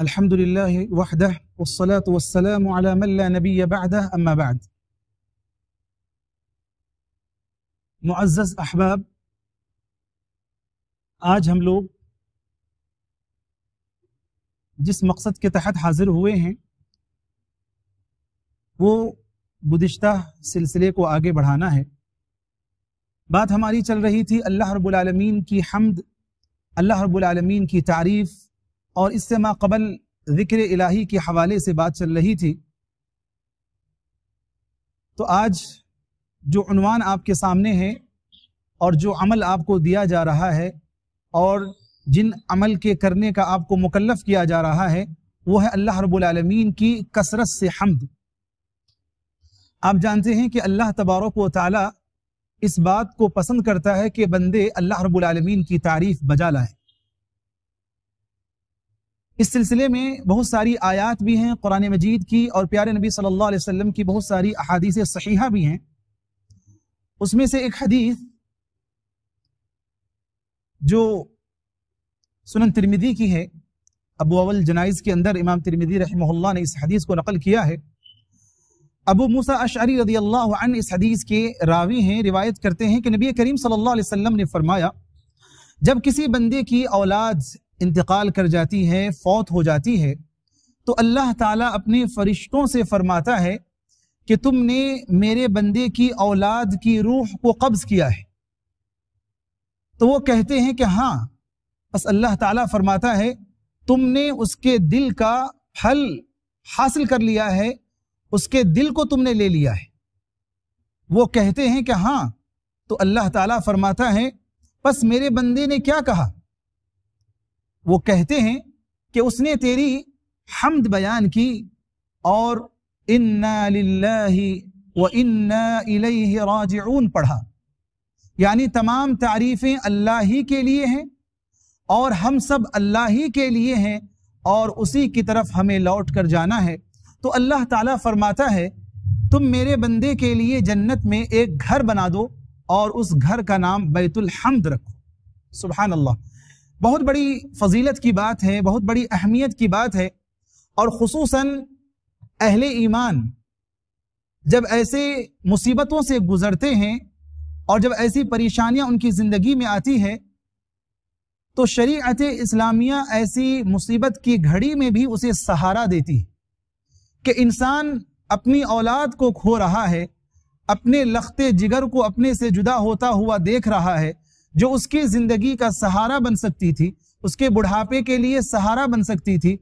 الحمد لله وحده والصلاة والسلام على من لا نبي بعده أما بعد معزز أحباب آج هم لوگ جس مقصد کے تحت حاضر ہوئے ہیں وہ بدشتہ سلسلے کو آگے بڑھانا ہے بات ہماری چل رہی تھی اللہ رب العالمین کی حمد اللہ رب العالمین کی تعریف और इससे कबल ज़िक्र इलाही के हवाले से बात चल रही थी तो आज जो अनवान आपके सामने है और जो अमल आपको दिया जा रहा है और जिन अमल के करने का आपको मुकलफ़ किया जा रहा है वो है अल्लाह रबालमीन की कसरत से हमद आप जानते हैं कि अल्लाह तबारक व ताली इस बात को पसंद करता है कि बंदे अल्लाह रबालमीन की तारीफ़ बजा लाए इस सिलसिले में बहुत सारी आयात भी हैं कुरान मजीद की और प्यारे नबी सल्लल्लाहु अलैहि वसल्लम की बहुत सारी अहादीस सहीहा भी हैं उसमें से एक हदीस जो सुनन तिरमिदी की है अबू अवल जनाइज के अंदर इमाम तिरमिदी रहमहुल्लाह ने इस हदीस को नकल किया है अबू मूसा अशरी रदी अल्लाह इस हदीस के रावी हैं रिवायत करते हैं कि नबी करीम सल्लल्लाहु अलैहि वसल्लम ने फरमाया जब किसी बंदे की औलाद इंतकाल कर जाती है फौत हो जाती है तो अल्लाह ताला अपने फरिश्तों से फरमाता है कि तुमने मेरे बंदे की औलाद की रूह को कब्ज़ किया है तो वो कहते हैं कि हाँ बस अल्लाह ताला फरमाता है तुमने उसके दिल का फल हासिल कर लिया है उसके दिल को तुमने ले लिया है वो कहते हैं कि हाँ तो अल्लाह ताला फरमाता है बस मेरे बंदे ने क्या कहा वो कहते हैं कि उसने तेरी हमद बयान की और इन्ना व इन्ना इलैहि राजिऊन पढ़ा यानी तमाम तारीफ़ें अल्लाह ही के लिए हैं और हम सब अल्लाह ही के लिए हैं और उसी की तरफ हमें लौट कर जाना है तो अल्लाह ताला फरमाता है तुम मेरे बंदे के लिए जन्नत में एक घर बना दो और उस घर का नाम बैतुल हमद रखो सुबहानल्ला अल्लाह बहुत बड़ी फजीलत की बात है बहुत बड़ी अहमियत की बात है और खसूस अहले ईमान जब ऐसे मुसीबतों से गुजरते हैं और जब ऐसी परेशानियां उनकी ज़िंदगी में आती है तो शरीत इस्लामिया ऐसी मुसीबत की घड़ी में भी उसे सहारा देती है कि इंसान अपनी औलाद को खो रहा है अपने लखते जिगर को अपने से जुदा होता हुआ देख रहा है जो उसकी जिंदगी का सहारा बन सकती थी उसके बुढ़ापे के लिए सहारा बन सकती थी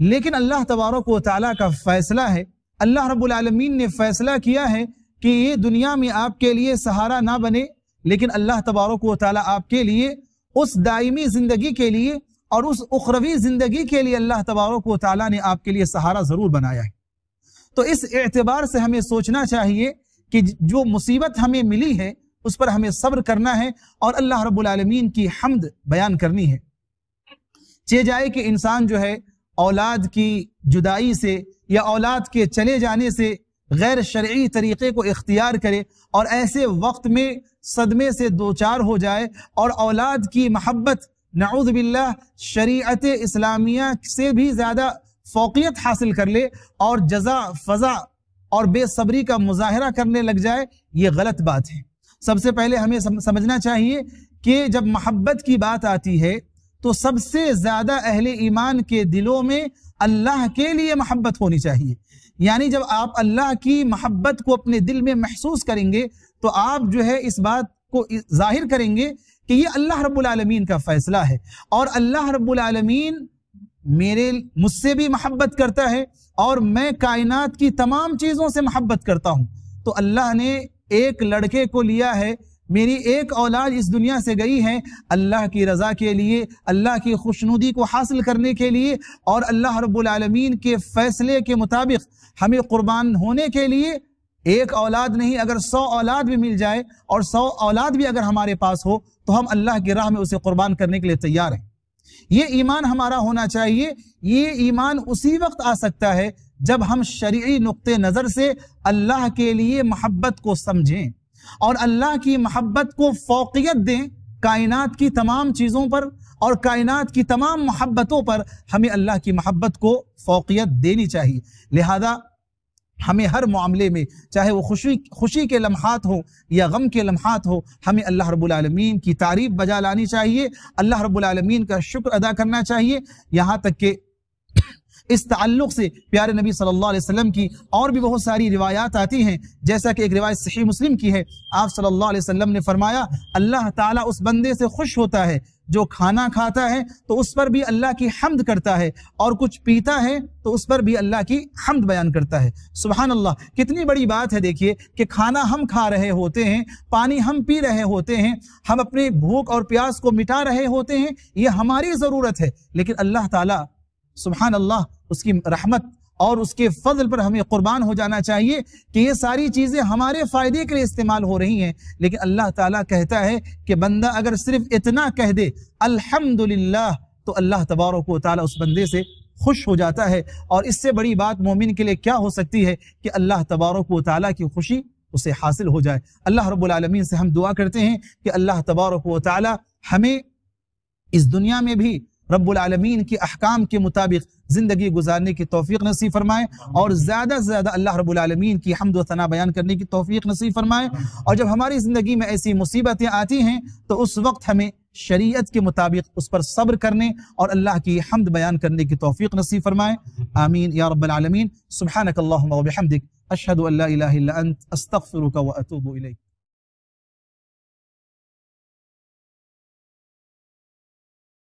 लेकिन अल्लाह तबारक को तला का फैसला है अल्लाह रबालमीन ने फैसला किया है कि ये दुनिया में आपके लिए सहारा ना बने लेकिन अल्लाह तबारक को तला आपके लिए उस दायमी ज़िंदगी के लिए और उस उखरवी ज़िंदगी के लिए अल्लाह तबारक को ताली ने आपके लिए सहारा ज़रूर बनाया है तो इस एतबार से हमें सोचना चाहिए कि जो मुसीबत हमें मिली है उस पर हमें सब्र करना है और अल्लाह रबालमीन की हमद बयान करनी है चे जाए कि इंसान जो है औलाद की जुदाई से या औलाद के चले जाने से गैर शर्य तरीक़े को इख्तियार करे और ऐसे वक्त में सदमे से दो चार हो जाए और औलाद की महब्बत नाउदबिल्ला शरीत इस्लामिया से भी ज़्यादा फोकियत हासिल कर ले और जजा फजा और बेसब्री का मुजाहरा करने लग जाए ये गलत बात है सबसे पहले हमें समझना चाहिए कि जब मोहब्बत की बात आती है तो सबसे ज़्यादा अहले ईमान के दिलों में अल्लाह के लिए मोहब्बत होनी चाहिए यानी जब आप अल्लाह की मोहब्बत को अपने दिल में महसूस करेंगे तो आप जो है इस बात को जाहिर करेंगे कि ये अल्लाह रब्बुल रबालमीन का फ़ैसला है और अल्लाह रब्बुल रबालमीन मेरे मुझसे भी महब्बत करता है और मैं कायनात की तमाम चीज़ों से महब्बत करता हूँ तो अल्लाह ने एक लड़के को लिया है मेरी एक औलाद इस दुनिया से गई है अल्लाह की रज़ा के लिए अल्लाह की खुशनुदी को हासिल करने के लिए और अल्लाह रबालमीन के फैसले के मुताबिक हमें कुर्बान होने के लिए एक औलाद नहीं अगर सौ औलाद भी मिल जाए और सौ औलाद भी अगर हमारे पास हो तो हम अल्लाह की राह में उसे कुर्बान करने के लिए तैयार हैं ये ईमान हमारा होना चाहिए ये ईमान उसी वक्त आ सकता है जब हम शरीय नुक़ नज़र से अल्लाह के लिए महब्बत को समझें और अल्लाह की महब्बत को फोकियत दें कायनात की तमाम चीज़ों पर और कायनात की तमाम मोहब्बतों पर हमें अल्लाह की महब्बत को फोकियत देनी चाहिए लिहाजा हमें हर मामले में चाहे वो खुशी खुशी के लम्हात हो या गम के लम्हात हो हमें अल्लाह रबालमीन की तारीफ़ बजा लानी चाहिए अल्लाह रबालमीन का शुक्र अदा करना चाहिए यहाँ तक के इस ताल्लुक़ से प्यारे नबी सल्लल्लाहु अलैहि वसल्लम की और भी बहुत सारी रिवायात आती हैं जैसा कि एक रिवायत सही मुस्लिम की है आप सल्लल्लाहु अलैहि वसल्लम ने फरमाया अल्लाह ताला उस बंदे से खुश होता है जो खाना खाता है तो उस पर भी अल्लाह की हमद करता है और कुछ पीता है तो उस पर भी अल्लाह की हमद बयान करता है सुबहान अल्लाह कितनी बड़ी बात है देखिए कि खाना हम खा रहे होते हैं पानी हम पी रहे होते हैं हम अपने भूख और प्यास को मिटा रहे होते हैं ये हमारी ज़रूरत है लेकिन अल्लाह ताला सुबहान अल्लाह उसकी रहमत और उसके फजल पर हमें कुर्बान हो जाना चाहिए कि ये सारी चीज़ें हमारे फ़ायदे के लिए इस्तेमाल हो रही हैं लेकिन अल्लाह ताला कहता है कि बंदा अगर सिर्फ इतना कह दे अल्हम्दुलिल्लाह तो अल्लाह तबारक ताली उस बंदे से खुश हो जाता है और इससे बड़ी बात मोमिन के लिए क्या हो सकती है कि अल्लाह तबारक ताली की खुशी उसे हासिल हो जाए अल्लाह रबालमीन से हम दुआ करते हैं कि अल्लाह तबारक ताली हमें इस दुनिया में भी रबालमीन के अहकाम के मुताबिक ज़िंदगी गुजारने की तोफ़ी नसीब फरमाए और ज़्यादा से ज़्यादा अल्लाह रबालमीन की हमद वना बयान करने की तोफ़ी नसीब फरमाए और जब हमारी ज़िंदगी में ऐसी मुसीबतें आती हैं तो उस वक्त हमें शरीयत के मुताबिक उस पर सब्र करने और अल्लाह की हमद बयान करने की तोफ़ी नसीब फरमाए आमीन या रबालमीन सुबह अल्लाम अशहद अल्ला वतूब